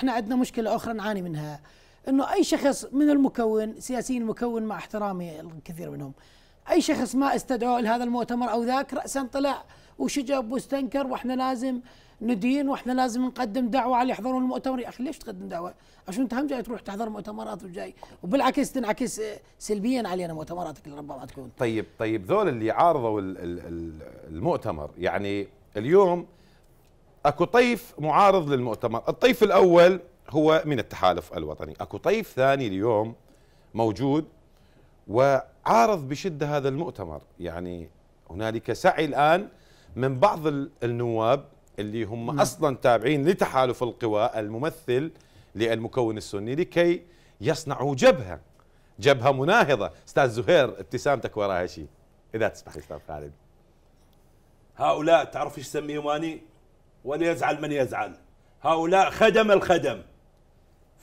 احنا عندنا مشكله اخرى نعاني منها انه اي شخص من المكون سياسيين المكون مع احترامي الكثير منهم اي شخص ما استدعوه لهذا المؤتمر او ذاك راسا طلع وشجب واستنكر واحنا لازم ندين واحنا لازم نقدم دعوه على يحضرون المؤتمر يا اخي ليش تقدم دعوه؟ عشان انت هم جاي تروح تحضر مؤتمرات وجاي وبالعكس تنعكس سلبيا علينا مؤتمراتك اللي ربما تكون. طيب طيب ذول اللي عارضوا المؤتمر يعني اليوم اكو طيف معارض للمؤتمر الطيف الاول هو من التحالف الوطني اكو طيف ثاني اليوم موجود وعارض بشده هذا المؤتمر يعني هنالك سعي الان من بعض النواب اللي هم م. نعم. اصلا تابعين لتحالف القوى الممثل للمكون السني لكي يصنعوا جبهه جبهه مناهضه استاذ زهير ابتسامتك وراها شيء اذا تسمح لي استاذ خالد هؤلاء تعرف ايش سميهم اني وليزعل من يزعل هؤلاء خدم الخدم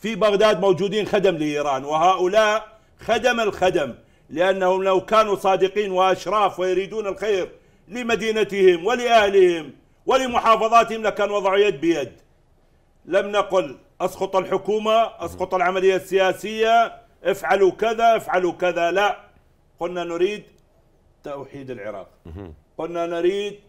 في بغداد موجودين خدم لإيران وهؤلاء خدم الخدم لأنهم لو كانوا صادقين وأشراف ويريدون الخير لمدينتهم ولأهلهم ولمحافظاتهم لكان وضعوا يد بيد لم نقل أسقط الحكومة أسقط العملية السياسية افعلوا كذا افعلوا كذا لا قلنا نريد توحيد العراق قلنا نريد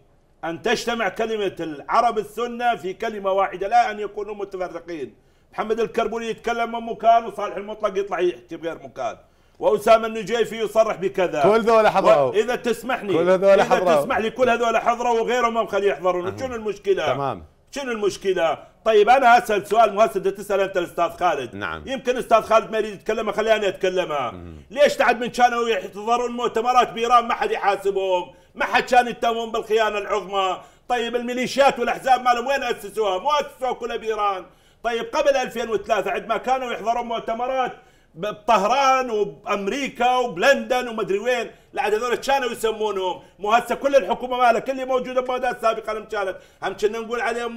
أن تجتمع كلمة العرب السنة في كلمة واحدة لا أن يكونوا متفرقين محمد الكربولي يتكلم من مكان وصالح المطلق يطلع يحكي بغير مكان وأسامة النجيفي يصرح بكذا كل ذولا حضروا إذا تسمحني كل هذول حضروا إذا تسمح لي كل هذول حضروا وغيرهم ما مخليه يحضرون شنو المشكلة تمام شنو المشكله؟ طيب انا اسال سؤال مؤثر تسال انت الاستاذ خالد نعم يمكن الاستاذ خالد ما يريد يتكلمها خليني اتكلمها مم. ليش تعد من كانوا يحضرون مؤتمرات بايران ما حد يحاسبهم ما حد كان يتهمهم بالخيانه العظمى طيب الميليشيات والاحزاب مالهم وين اسسوها؟ مو اسسوها كلها بايران طيب قبل 2003 عندما كانوا يحضرون مؤتمرات بطهران وبامريكا وبلندن ومدري وين لعد هذول كانوا يسمونهم مو هسه كل الحكومه مالك اللي موجوده ببغداد سابقا كانت هم كنا نقول عليهم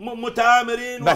متامرين